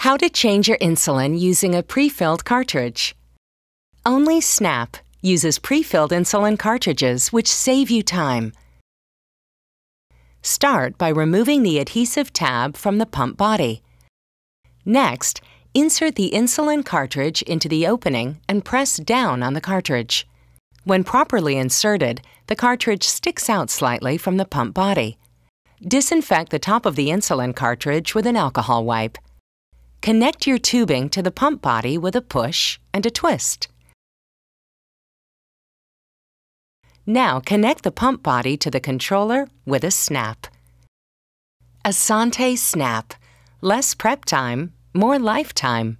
How to change your insulin using a pre-filled cartridge. Only Snap uses pre-filled insulin cartridges which save you time. Start by removing the adhesive tab from the pump body. Next, insert the insulin cartridge into the opening and press down on the cartridge. When properly inserted, the cartridge sticks out slightly from the pump body. Disinfect the top of the insulin cartridge with an alcohol wipe. Connect your tubing to the pump body with a push and a twist. Now connect the pump body to the controller with a snap. Asante Snap. Less prep time, more lifetime.